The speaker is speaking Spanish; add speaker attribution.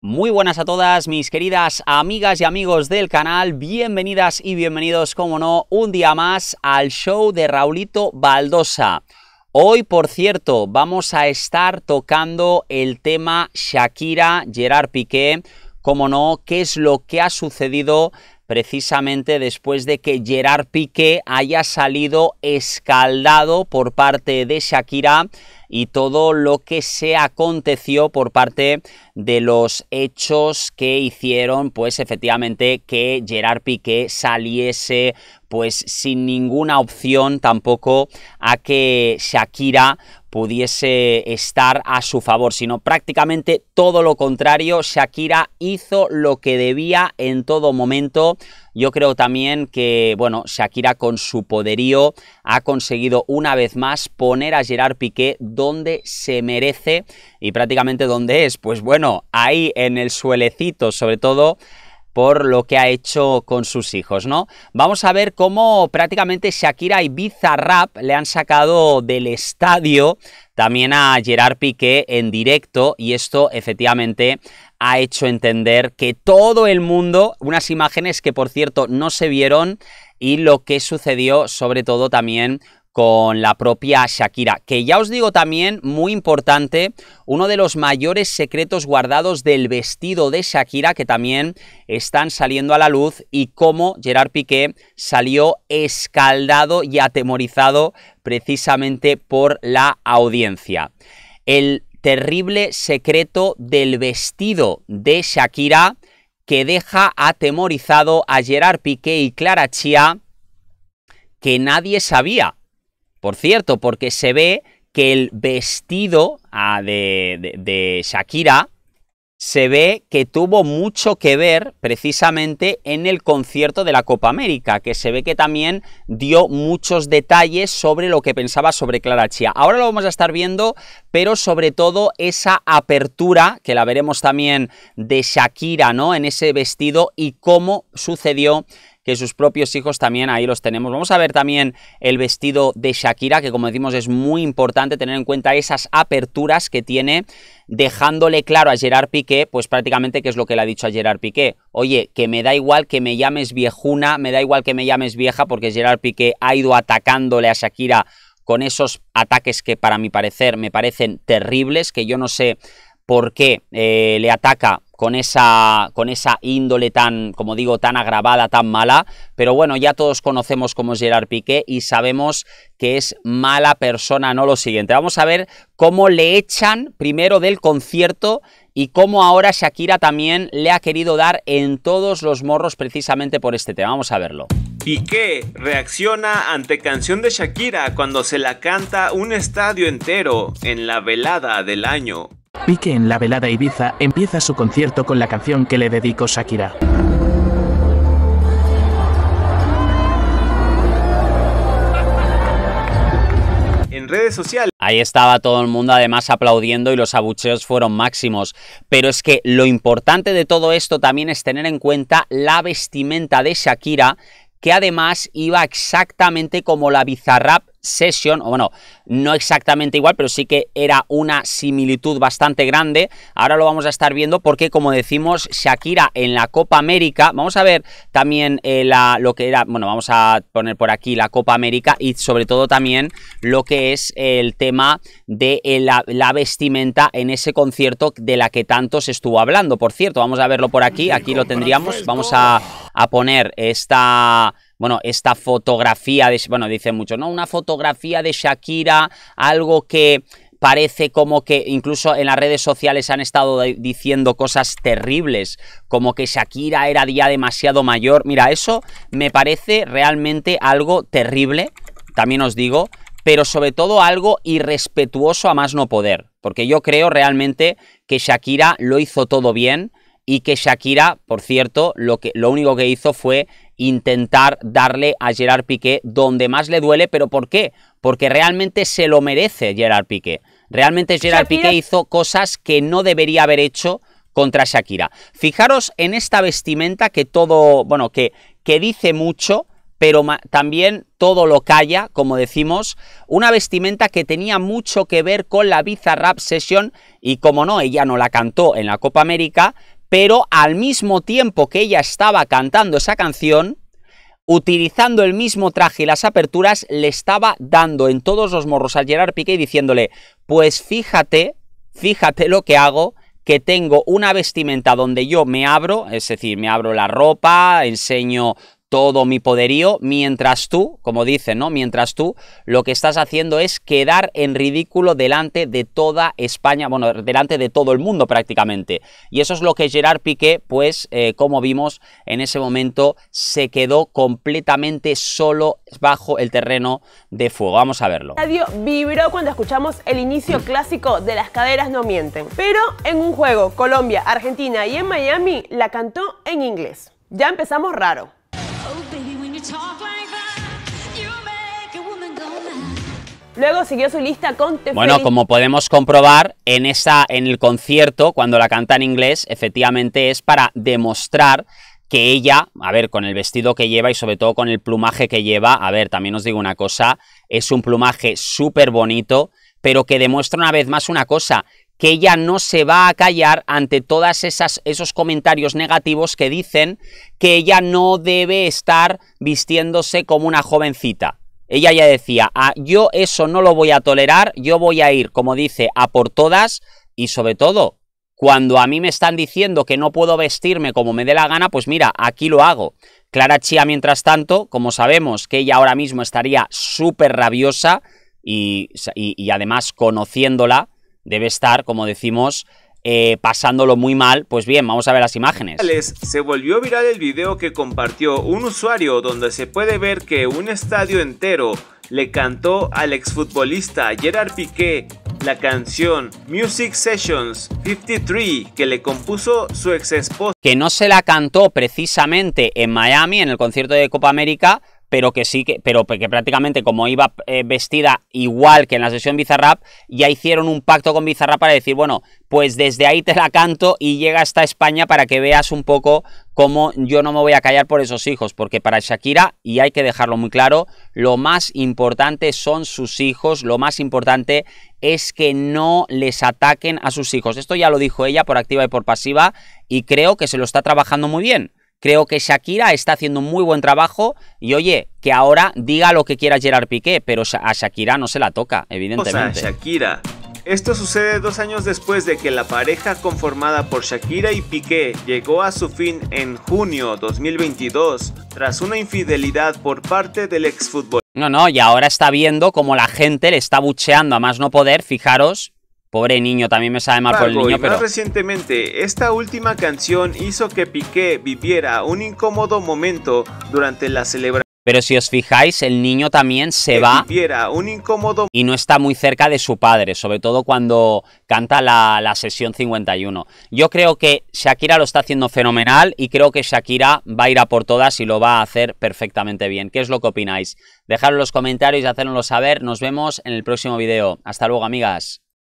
Speaker 1: Muy buenas a todas mis queridas amigas y amigos del canal, bienvenidas y bienvenidos, como no, un día más al show de Raulito Baldosa. Hoy, por cierto, vamos a estar tocando el tema Shakira, Gerard Piqué, ¿Cómo no, qué es lo que ha sucedido precisamente después de que Gerard Piqué haya salido escaldado por parte de Shakira y todo lo que se aconteció por parte de los hechos que hicieron, pues efectivamente que Gerard Piqué saliese pues sin ninguna opción tampoco a que Shakira pudiese estar a su favor, sino prácticamente todo lo contrario. Shakira hizo lo que debía en todo momento. Yo creo también que, bueno, Shakira con su poderío ha conseguido una vez más poner a Gerard Piqué donde se merece y prácticamente donde es. Pues bueno, ahí en el suelecito, sobre todo por lo que ha hecho con sus hijos, ¿no? Vamos a ver cómo prácticamente Shakira y Bizarrap le han sacado del estadio también a Gerard Piqué en directo y esto efectivamente ha hecho entender que todo el mundo, unas imágenes que por cierto no se vieron y lo que sucedió sobre todo también con la propia Shakira, que ya os digo también, muy importante, uno de los mayores secretos guardados del vestido de Shakira, que también están saliendo a la luz, y cómo Gerard Piqué salió escaldado y atemorizado precisamente por la audiencia. El terrible secreto del vestido de Shakira que deja atemorizado a Gerard Piqué y Clara Chia que nadie sabía. Por cierto, porque se ve que el vestido ah, de, Shakira se ve que tuvo mucho que ver precisamente en el concierto de la Copa América, que se ve que también dio muchos detalles sobre lo que pensaba sobre Clara Chia. Ahora lo vamos a estar viendo, pero sobre todo esa apertura, que la veremos también de Shakira, ¿no? En ese vestido y cómo sucedió que sus propios hijos también ahí los tenemos. Vamos a ver también el vestido de Shakira, que como decimos es muy importante tener en cuenta esas aperturas que tiene, dejándole claro a Gerard Piqué, pues prácticamente que es lo que le ha dicho a Gerard Piqué. Oye, que me da igual que me llames viejuna, me da igual que me llames vieja, porque Gerard Piqué ha ido atacándole a Shakira con esos ataques que para mi parecer me parecen terribles, que yo no sé por qué eh, le ataca con esa, con esa índole tan, como digo, tan agravada, tan mala, pero bueno, ya todos conocemos cómo es Gerard Piqué y sabemos que es mala persona, no lo siguiente. Vamos a ver cómo le echan primero del concierto y cómo ahora Shakira también le ha querido dar en todos los morros precisamente por este tema. Vamos a verlo.
Speaker 2: Piqué reacciona ante canción de Shakira cuando se la canta un estadio entero en la velada del año. Pique en la velada Ibiza empieza su concierto con la canción que le dedicó Shakira. En redes
Speaker 1: sociales. Ahí estaba todo el mundo además aplaudiendo y los abucheos fueron máximos. Pero es que lo importante de todo esto también es tener en cuenta la vestimenta de Shakira que además iba exactamente como la Bizarrap Session, o bueno, no exactamente igual, pero sí que era una similitud bastante grande. Ahora lo vamos a estar viendo porque, como decimos, Shakira en la Copa América, vamos a ver también eh, la, lo que era, bueno, vamos a poner por aquí la Copa América y sobre todo también lo que es el tema de eh, la, vestimenta en ese concierto de la que tanto se estuvo hablando. Por cierto, vamos a verlo por aquí, aquí lo tendríamos, vamos a a poner esta bueno, esta fotografía de, bueno, dice mucho, ¿no? Una fotografía de Shakira, algo que parece como que incluso en las redes sociales han estado diciendo cosas terribles, como que Shakira era ya demasiado mayor. Mira, eso me parece realmente algo terrible, también os digo, pero sobre todo algo irrespetuoso a más no poder, porque yo creo realmente que Shakira lo hizo todo bien, y que Shakira, por cierto, lo, que, lo único que hizo fue intentar darle a Gerard Piqué donde más le duele, pero ¿por qué? Porque realmente se lo merece Gerard Piqué. Realmente Gerard Piqué hizo cosas que no debería haber hecho contra Shakira. Fijaros en esta vestimenta que todo, bueno, que, que dice mucho, pero también todo lo calla, como decimos, una vestimenta que tenía mucho que ver con la Bizarrap Session y como no, ella no la cantó en la Copa América, pero al mismo tiempo que ella estaba cantando esa canción, utilizando el mismo traje y las aperturas, le estaba dando en todos los morros al Gerard Piqué diciéndole, pues fíjate, fíjate lo que hago, que tengo una vestimenta donde yo me abro, es decir, me abro la ropa, enseño todo mi poderío, mientras tú, como dicen, ¿no? Mientras tú lo que estás haciendo es quedar en ridículo delante de toda España, bueno, delante de todo el mundo prácticamente. Y eso es lo que Gerard Piqué, pues, eh, como vimos en ese momento, se quedó completamente solo bajo el terreno de fuego. Vamos a verlo. El radio vibró cuando escuchamos el inicio clásico de Las caderas no mienten. Pero en un juego, Colombia, Argentina y en Miami, la cantó en inglés. Ya empezamos raro. Luego siguió su lista con Bueno, como podemos comprobar en esa en el concierto cuando la canta en inglés, efectivamente es para demostrar que ella, a ver, con el vestido que lleva y sobre todo con el plumaje que lleva, a ver, también os digo una cosa, es un plumaje súper bonito, pero que demuestra una vez más una cosa, que ella no se va a callar ante todos esos comentarios negativos que dicen que ella no debe estar vistiéndose como una jovencita ella ya decía, ah, yo eso no lo voy a tolerar, yo voy a ir, como dice, a por todas y sobre todo, cuando a mí me están diciendo que no puedo vestirme como me dé la gana, pues mira, aquí lo hago. Clara Chía, mientras tanto, como sabemos que ella ahora mismo estaría súper rabiosa y además conociéndola, debe estar, como decimos, eh, pasándolo muy mal. Pues bien, vamos a ver las imágenes.
Speaker 2: Se volvió viral el video que compartió un usuario donde se puede ver que un estadio entero le cantó al exfutbolista Gerard Piqué la canción Music Sessions 53 que le compuso su ex esposa.
Speaker 1: Que no se la cantó precisamente en Miami en el concierto de Copa América, pero que sí que, pero que prácticamente como iba eh, vestida igual que en la sesión Bizarrap, ya hicieron un pacto con Bizarrap para decir, bueno, pues desde ahí te la canto y llega hasta España para que veas un poco cómo yo no me voy a callar por esos hijos, porque para Shakira, y hay que dejarlo muy claro, lo más importante son sus hijos, lo más importante es que no les ataquen a sus hijos. Esto ya lo dijo ella por activa y por pasiva y creo que se lo está trabajando muy bien. Creo que Shakira está haciendo un muy buen trabajo y oye, que ahora diga lo que quiera Gerard Piqué, pero a Shakira no se la toca, evidentemente. O sea,
Speaker 2: Shakira. Esto sucede dos años después de que la pareja conformada por Shakira y Piqué llegó a su fin en junio 2022 tras una infidelidad por parte del exfutbolista.
Speaker 1: No, no, y ahora está viendo como la gente le está bucheando a más no poder, fijaros, Pobre niño, también me sabe mal por el niño, pero...
Speaker 2: recientemente, esta última canción hizo que Piqué viviera un incómodo momento durante la celebración.
Speaker 1: Pero si os fijáis, el niño también se va
Speaker 2: viviera un incómodo...
Speaker 1: y no está muy cerca de su padre, sobre todo cuando canta la, la sesión 51. Yo creo que Shakira lo está haciendo fenomenal y creo que Shakira va a ir a por todas y lo va a hacer perfectamente bien. ¿Qué es lo que opináis? Dejadlo en los comentarios y hacérnoslo saber. Nos vemos en el próximo video. Hasta luego, amigas.